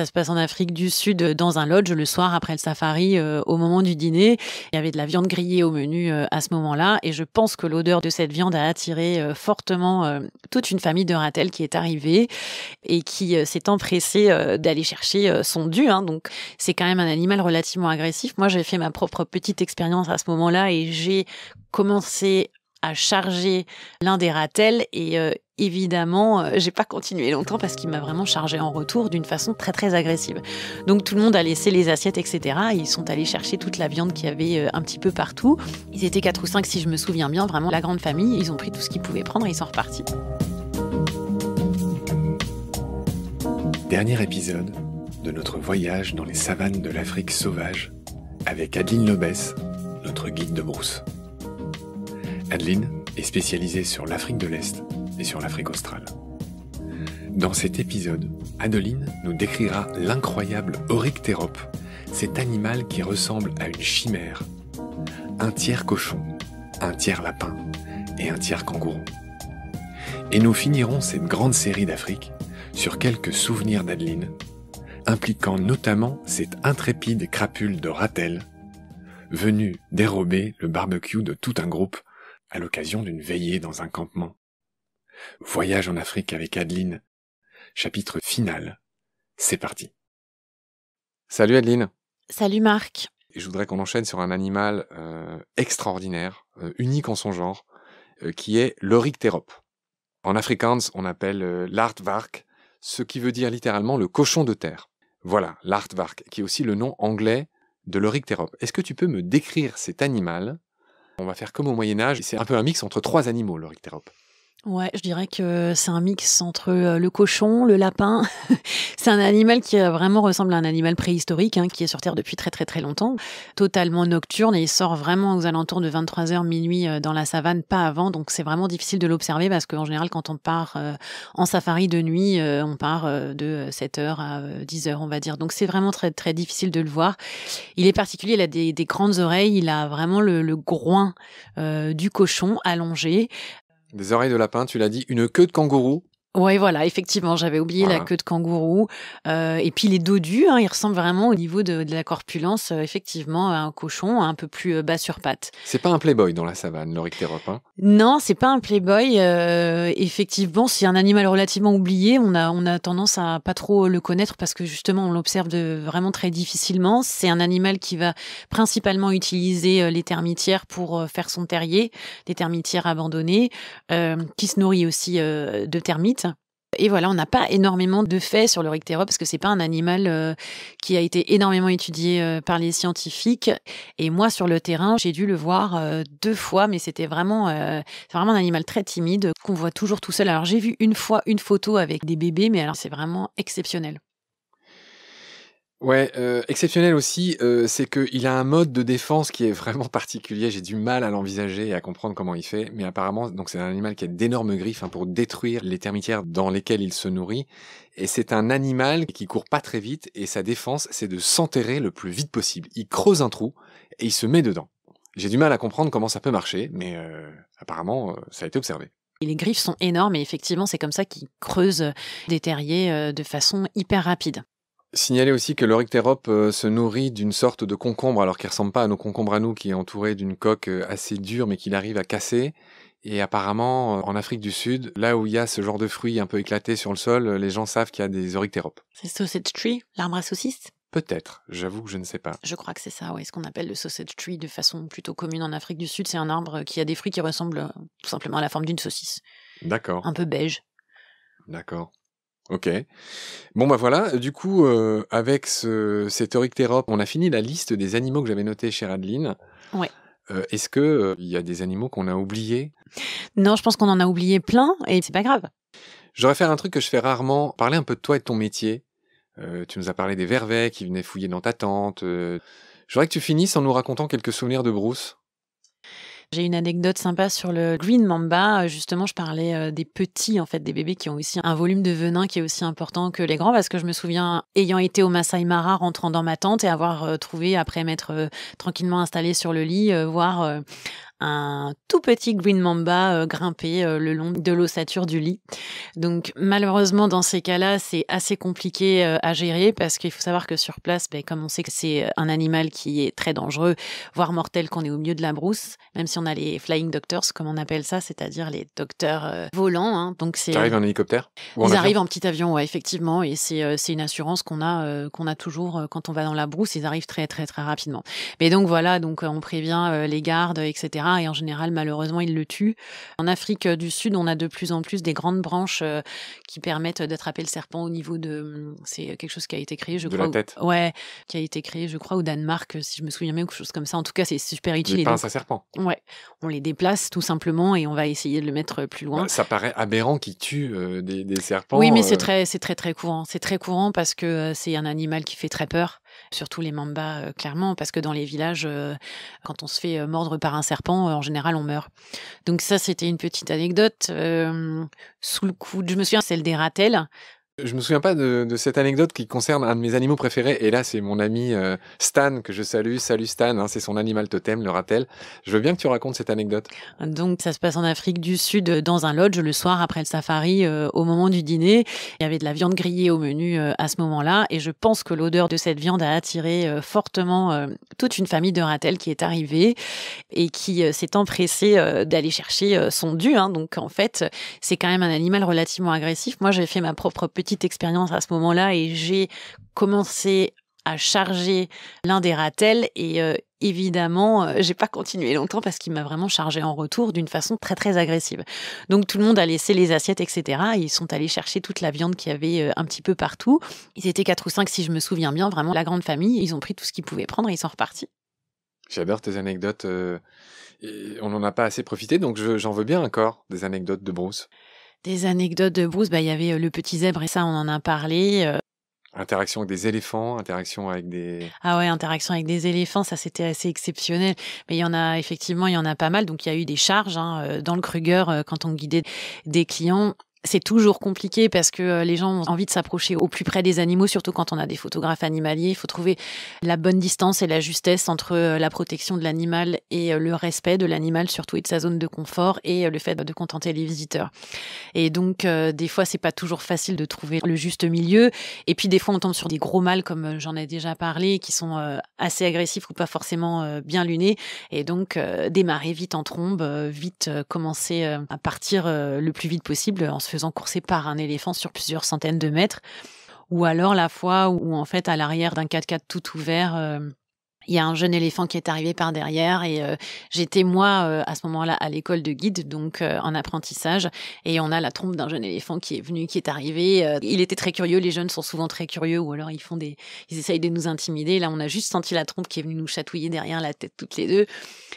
ça se passe en Afrique du Sud, euh, dans un lodge le soir après le safari, euh, au moment du dîner. Il y avait de la viande grillée au menu euh, à ce moment-là, et je pense que l'odeur de cette viande a attiré fortement toute une famille de ratels qui est arrivée et qui s'est empressée d'aller chercher son dû. Hein. donc c'est quand même un animal relativement agressif. Moi j'ai fait ma propre petite expérience à ce moment-là et j'ai commencé à charger l'un des ratels et évidemment, euh, j'ai pas continué longtemps parce qu'il m'a vraiment chargé en retour d'une façon très très agressive. Donc tout le monde a laissé les assiettes, etc. ils sont allés chercher toute la viande qu'il y avait euh, un petit peu partout. Ils étaient quatre ou cinq, si je me souviens bien, vraiment la grande famille. Ils ont pris tout ce qu'ils pouvaient prendre et ils sont repartis. Dernier épisode de notre voyage dans les savanes de l'Afrique sauvage avec Adeline Lobès, notre guide de brousse. Adeline est spécialisée sur l'Afrique de l'Est sur l'Afrique australe. Dans cet épisode, Adeline nous décrira l'incroyable Oryctérope, cet animal qui ressemble à une chimère. Un tiers cochon, un tiers lapin et un tiers kangourou. Et nous finirons cette grande série d'Afrique sur quelques souvenirs d'Adeline, impliquant notamment cette intrépide crapule de Ratel, venue dérober le barbecue de tout un groupe à l'occasion d'une veillée dans un campement. Voyage en Afrique avec Adeline. Chapitre final. C'est parti. Salut Adeline. Salut Marc. je voudrais qu'on enchaîne sur un animal euh, extraordinaire, euh, unique en son genre, euh, qui est l'Orictérope. En afrikaans, on appelle l'artvark, ce qui veut dire littéralement le cochon de terre. Voilà, l'artvark, qui est aussi le nom anglais de l'Orictérope. Est-ce que tu peux me décrire cet animal On va faire comme au Moyen Âge, c'est un peu un mix entre trois animaux, l'Orictérope. Ouais, je dirais que c'est un mix entre euh, le cochon, le lapin. c'est un animal qui euh, vraiment ressemble à un animal préhistorique, hein, qui est sur Terre depuis très très très longtemps, totalement nocturne et il sort vraiment aux alentours de 23h minuit euh, dans la savane, pas avant. Donc c'est vraiment difficile de l'observer parce qu'en général, quand on part en safari de nuit, on part de 7h à 10h, on va dire. Donc c'est vraiment très très difficile de le voir. Il est particulier, il a des, grandes oreilles, il a vraiment le, groin du cochon allongé. Des oreilles de lapin, tu l'as dit, une queue de kangourou oui, voilà, effectivement, j'avais oublié la queue de kangourou. Euh, et puis les dodus, hein, ils ressemblent vraiment au niveau de, la corpulence, euh, effectivement, à un cochon un peu plus euh, bas sur pattes. C'est pas un playboy dans la savane, l'orictérope. Hein non, c'est pas un playboy. effectivement, c'est un animal relativement oublié. On a, on a tendance à pas trop le connaître parce que justement, on l'observe vraiment très difficilement. C'est un animal qui va principalement utiliser les termitières pour faire son terrier, des termitières abandonnées, qui se nourrit aussi de termites et voilà, on n'a pas énormément de faits sur le rictéro parce que c'est pas un animal euh, qui a été énormément étudié euh, par les scientifiques. Et moi, sur le terrain, j'ai dû le voir euh, deux fois, mais c'était vraiment, vraiment un animal très timide qu'on voit toujours tout seul. Alors j'ai vu une fois une photo avec des bébés, mais alors c'est vraiment exceptionnel. Ouais, euh, exceptionnel aussi, euh, c'est qu'il a un mode de défense qui est vraiment particulier. J'ai du mal à l'envisager et à comprendre comment il fait, mais apparemment, donc c'est un animal qui a d'énormes griffes hein, pour détruire les termitières dans lesquelles il se nourrit. Et c'est un animal qui court pas très vite et sa défense, c'est de s'enterrer le plus vite possible. Il creuse un trou et il se met dedans. J'ai du mal à comprendre comment ça peut marcher, mais euh, apparemment, ça a été observé. Et les griffes sont énormes et effectivement, c'est comme ça qu'il creuse des terriers de façon hyper rapide. Signaler aussi que l'Oryctérope euh, se nourrit d'une sorte de concombre, alors qu'il ressemble pas à nos concombres à nous, qui est entouré d'une coque euh, assez dure, mais qu'il arrive à casser. Et apparemment, euh, en Afrique du Sud, là où il y a ce genre de fruits un peu éclatés sur le sol, les gens savent qu'il y a des Oryctéropes. C'est sausage tree, l'arbre à saucisses Peut-être, j'avoue que je ne sais pas. Je crois que c'est ça, ouais, ce qu'on appelle le sausage tree de façon plutôt commune en Afrique du Sud. C'est un arbre qui a des fruits qui ressemblent tout simplement à la forme d'une saucisse. D'accord. Un peu beige. D'accord. Ok. Bon, bah voilà. Du coup, euh, avec ce, cet Euryctérope, on a fini la liste des animaux que j'avais notés chez Adeline. Oui. Euh, est-ce qu'il euh, il y a des animaux qu'on a oubliés Non, je pense qu'on en a oublié plein et c'est pas grave. J'aurais faire un truc que je fais rarement, parler un peu de toi et de ton métier. tu nous as parlé des vervets qui venaient fouiller dans ta tente. J'aurais que tu finisses en nous racontant quelques souvenirs de Bruce. J'ai une anecdote sympa sur le Green Mamba. Euh, justement, je parlais euh, des petits, en fait, des bébés qui ont aussi un volume de venin qui est aussi important que les grands, parce que je me souviens, ayant été au Masai Mara, rentrant dans ma tente et avoir euh, trouvé, après m'être tranquillement installé sur le lit, voir un tout petit green mamba euh, grimpé euh, le long de l'ossature du lit. Donc malheureusement dans ces cas-là, c'est assez compliqué euh, à gérer parce qu'il faut savoir que sur place, ben, comme on sait que c'est un animal qui est très dangereux, voire mortel, qu'on est au milieu de la brousse, même si on a les flying doctors, comme on appelle ça, c'est-à-dire les docteurs volants. Hein. Donc c'est. Arrivent en hélicoptère. ils arrivent en petit avion, effectivement, et c'est une assurance qu'on a qu'on a toujours quand on va dans la brousse. Ils arrivent très très très rapidement. Mais donc voilà, donc on prévient les gardes, etc et en général, malheureusement, il le tue. En Afrique euh, du Sud, on a de plus en plus des grandes branches euh, qui permettent euh, d'attraper le serpent au niveau de. Hum, c'est quelque chose qui a été créé, je crois. De la tête. Ouais, qui a été créé, je crois, au Danemark, si je me souviens bien, ou quelque chose comme ça. En tout cas, c'est super utile. serpent. Ouais, on les déplace tout simplement et on va essayer de le mettre plus loin. Bah, ça paraît aberrant qui tue des, serpents. Oui, mais c'est très, c'est très très courant. C'est très courant parce que c'est un animal qui fait très peur surtout les mambas, euh, clairement, parce que dans les villages, euh, quand on se fait euh, mordre par un serpent, en général, on meurt. Donc ça, c'était une petite anecdote. sous le coup, je me souviens, celle des ratels. Je me souviens pas de, cette anecdote qui concerne un de mes animaux préférés. Et là, c'est mon ami euh, Stan que je salue. Salut Stan, hein, c'est son animal totem, le ratel. Je veux bien que tu racontes cette anecdote. Donc, ça se passe en Afrique du Sud, euh, dans un lodge, le soir après le safari, euh, au moment du dîner. Il y avait de la viande grillée au menu à ce moment-là. Et je pense que l'odeur de cette viande a attiré fortement toute une famille de ratels qui est arrivée et qui s'est empressée d'aller chercher son dû. Hein. Donc, en fait, c'est quand même un animal relativement agressif. Moi, j'ai fait ma propre petite expérience à ce moment-là et j'ai commencé à charger l'un des ratels et euh, évidemment euh, j'ai pas continué longtemps parce qu'il m'a vraiment chargé en retour d'une façon très très agressive donc tout le monde a laissé les assiettes etc ils sont allés chercher toute la viande qu'il y avait euh, un petit peu partout ils étaient quatre ou cinq si je me souviens bien vraiment la grande famille ils ont pris tout ce qu'ils pouvaient prendre et ils sont repartis j'adore tes anecdotes et on n'en a pas assez profité donc j'en veux bien encore des anecdotes de Bruce des anecdotes de Bruce, bah, il y avait euh, le petit zèbre et ça, on en a parlé. Euh. Interaction avec des éléphants, interaction avec des... Ah ouais, interaction avec des éléphants, ça c'était assez exceptionnel. Mais il y en a effectivement, il y en a pas mal. Donc il y a eu des charges hein, euh, dans le Kruger quand on guidait des clients c'est toujours compliqué parce que euh, les gens ont envie de s'approcher au plus près des animaux, surtout quand on a des photographes animaliers. Il faut trouver la bonne distance et la justesse entre euh, la protection de l'animal et euh, le respect de l'animal, surtout et de sa zone de confort et le fait de contenter les visiteurs. Et donc, des fois, c'est pas toujours facile de trouver le juste milieu. Et puis, des fois, on tombe sur des gros mâles, comme j'en ai déjà parlé, qui sont assez agressifs ou pas forcément bien lunés. Et donc, démarrer vite en trombe, vite commencer à partir le plus vite possible en se faisant courser par un éléphant sur plusieurs centaines de mètres, ou alors la fois où en fait à l'arrière d'un 4x4 tout ouvert, euh, il y a un jeune éléphant qui est arrivé par derrière et euh, j'étais moi euh, à ce moment-là à l'école de guide donc euh, en apprentissage et on a la trompe d'un jeune éléphant qui est venu qui est arrivé il était très curieux les jeunes sont souvent très curieux ou alors ils font des ils essayent de nous intimider là on a juste senti la trompe qui est venue nous chatouiller derrière la tête toutes les deux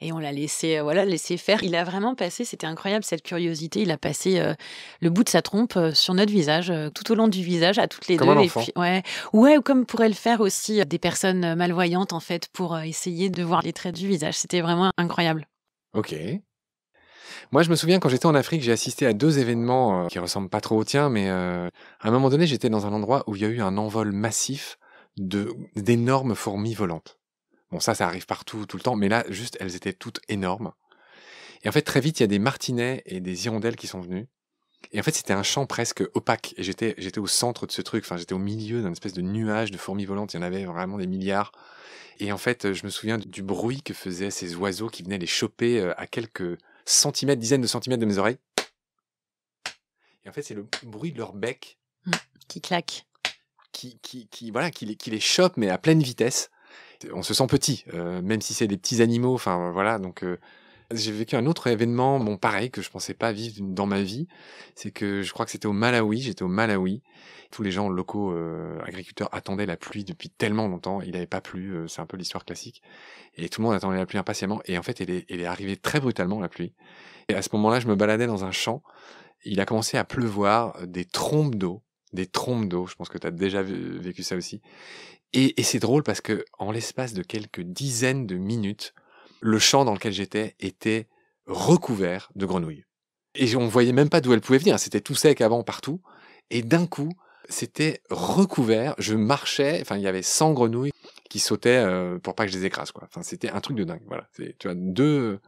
et on l'a laissé voilà laissé faire il a vraiment passé c'était incroyable cette curiosité il a passé le bout de sa trompe sur notre visage tout au long du visage à toutes les comme deux ouais ouais comme pourraient le faire aussi des personnes malvoyantes en fait pour euh, essayer de voir les traits du visage. C'était vraiment incroyable. Ok. Moi, je me souviens quand j'étais en Afrique, j'ai assisté à deux événements euh, qui ressemblent pas trop au tien, mais euh, à un moment donné, j'étais dans un endroit où il y a eu un envol massif d'énormes fourmis volantes. Bon, ça, ça arrive partout, tout le temps, mais là, juste, elles étaient toutes énormes. Et en fait, très vite, il y a des martinets et des hirondelles qui sont venus. Et en fait, c'était un champ presque opaque. Et j'étais, j'étais au centre de ce truc. Enfin, j'étais au milieu d'un espèce de nuage de fourmis volantes. Il y en avait vraiment des milliards. Et en fait, je me souviens du bruit que faisaient ces oiseaux qui venaient les choper euh, à quelques centimètres, dizaines de centimètres de mes oreilles. Et en fait, c'est le bruit de leur bec. Mmh, qui claque. Qui, qui, voilà, qui, les, qui chope, mais à pleine vitesse. On se sent petit, euh, même si c'est des petits animaux. Enfin, voilà, donc... Euh, j'ai vécu un autre événement, bon, pareil, que je pensais pas vivre dans ma vie. C'est que je crois que c'était au Malawi. J'étais au Malawi. Tous les gens locaux, euh, agriculteurs, attendaient la pluie depuis tellement longtemps. Il n'avait pas plu. Euh, c'est un peu l'histoire classique. Et tout le monde attendait la pluie impatiemment. Et en fait, elle est, elle arrivée très brutalement, la pluie. Et à ce moment-là, je me baladais dans un champ. Il a commencé à pleuvoir euh, des trompes d'eau des trompes d'eau. Je pense que tu as déjà vécu ça aussi. Et, et c'est drôle parce que en l'espace de quelques dizaines de minutes, le champ dans lequel j'étais était recouvert de grenouilles. Et on ne voyait même pas d'où elles pouvaient venir. C'était tout sec avant partout. Et d'un coup, c'était recouvert. Je marchais. Enfin, il y avait 100 grenouilles qui sautaient euh, pour pas que je les écrase. Quoi. Enfin, c'était un truc de dingue. Voilà. tu vois, deux,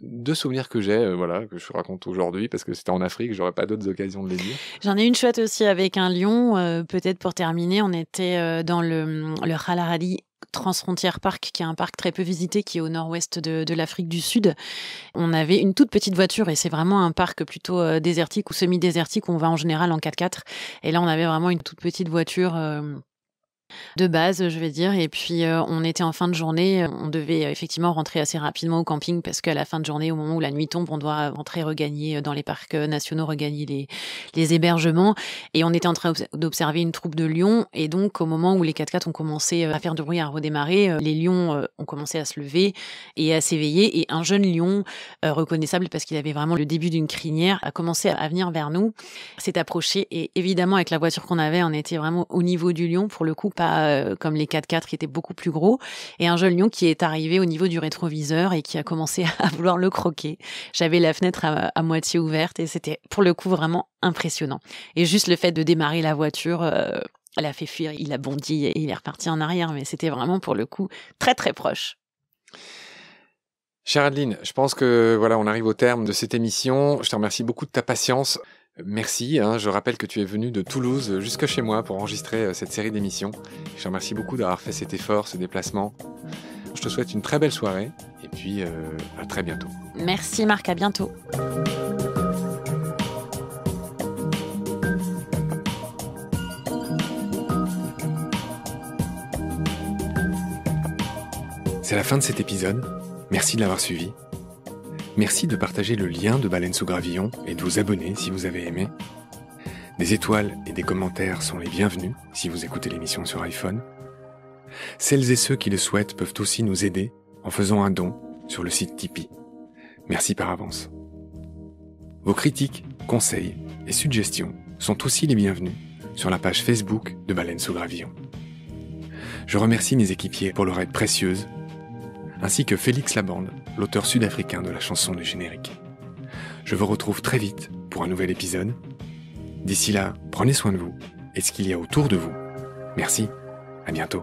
deux souvenirs que j'ai, euh, voilà, que je raconte aujourd'hui parce que c'était en Afrique, j'aurais pas d'autres occasions de les dire. J'en ai une chouette aussi avec un lion. Euh, peut-être pour terminer, on était dans le, le Transfrontière Park, qui est un parc très peu visité, qui est au nord-ouest de, l'Afrique du Sud. On avait une toute petite voiture et c'est vraiment un parc plutôt euh, désertique ou semi-désertique. On va en général en 4x4. Et là, on avait vraiment une toute petite voiture. Euh, de base, je vais dire. Et puis, euh, on était en fin de journée. Euh, on devait euh, effectivement rentrer assez rapidement au camping parce qu'à la fin de journée, au moment où la nuit tombe, on doit rentrer regagner dans les parcs nationaux, regagner les, hébergements. Et on était en train d'observer une troupe de lions. Et donc, au moment où les 4x4 ont commencé à faire du bruit, à redémarrer, les lions ont commencé à se lever et à s'éveiller. Et un jeune lion, reconnaissable parce qu'il avait vraiment le début d'une crinière, a commencé à venir vers nous, s'est approché. Et évidemment, avec la voiture qu'on avait, on était vraiment au niveau du lion pour le coup pas euh, comme les 4x4 qui étaient beaucoup plus gros, et un jeune lion qui est arrivé au niveau du rétroviseur et qui a commencé à vouloir le croquer. J'avais la fenêtre à, moitié ouverte et c'était pour le coup vraiment impressionnant. Et juste le fait de démarrer la voiture, euh, elle a fait fuir, il a bondi et il est reparti en arrière, mais c'était vraiment pour le coup très très proche. Chère Adeline, je pense que voilà, on arrive au terme de cette émission. Je te remercie beaucoup de ta patience. Merci, hein. je rappelle que tu es venu de Toulouse jusque chez moi pour enregistrer euh, cette série d'émissions. Je te remercie beaucoup d'avoir fait cet effort, ce déplacement. Je te souhaite une très belle soirée et puis euh, à très bientôt. Merci Marc, à bientôt. C'est la fin de cet épisode. Merci de l'avoir suivi. Merci de partager le lien de Baleine sous Gravillon et de vous abonner si vous avez aimé. Des étoiles et des commentaires sont les bienvenus si vous écoutez l'émission sur iPhone. Celles et ceux qui le souhaitent peuvent aussi nous aider en faisant un don sur le site Tipeee. Merci par avance. Vos critiques, conseils et suggestions sont aussi les bienvenus sur la page Facebook de Baleine sous Gravillon. Je remercie mes équipiers pour leur aide précieuse ainsi que Félix Labande, l'auteur sud-africain de la chanson du générique. Je vous retrouve très vite pour un nouvel épisode. D'ici là, prenez soin de vous et ce qu'il y a autour de vous. Merci, à bientôt.